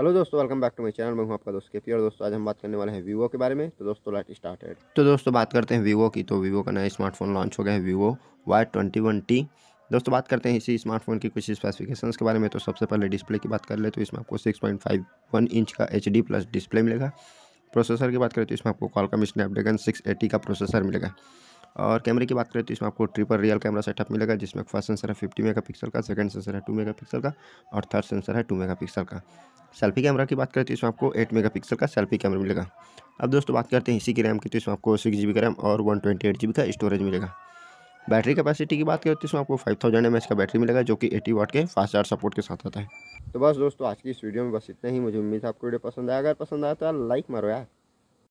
hello दोस्तों welcome back to my channel मैं हूं आपका दोस्त के पी और दोस्तों आज हम बात करने वाले हैं वीवो के बारे में तो दोस्तों लाइट स्टार्टेड तो दोस्तों बात करते हैं वीवो की तो वीवो का नया स्मार्टफोन लॉन्च हो गया है Vivo Y twenty one T दोस्तों बात करते हैं इसी स्मार्टफोन की कुछ स्पेसिफिकेशन के बारे में तो सबसे पहले डिस्प्ले की बात कर ले तो इसमें आपको six point five one inch का एच डी प्लस डिस्प्ले मिलेगा प्रोसेसर की बात करें तो इसमें आपको कॉलकम स्नैपड्रैगन सिक्स का प्रोसेसर मिलेगा और कैमरे की बात करें तो इसमें आपको ट्रिपल रियल कैमरा सेटअप मिलेगा जिसमें फर्स्ट सेंसर है फिफ्टी मेगा पिक्सल का सेकंड सेंसर है टू मेगा पिक्सल का और थर्ड सेंसर है टू मेगा पिक्सल का सेल्फी कैमरा की बात करें तो इसमें आपको एट मेगा पिक्सल का सेल्फी कैमरा मिलेगा अब दोस्तों बात करते हैं इसी की रैम की तो इसमें आपको सिक्स जी का रैम और वन ट्वेंटी एट जी का स्टोरेज मिलेगा बैटरी कैपेसिटी की बात करें तो इसमें आपको फाइव थाउजेंड एम का बैटरी मिलेगा जो कि एटी वाट के फास्ट चार्ज सपोर्ट के साथ आता है तो बस दोस्तों आज की इस वीडियो में बस इतना ही मुझे उम्मीद है आपको वीडियो पसंद आया अगर पसंद आया तो लाइक मारो यार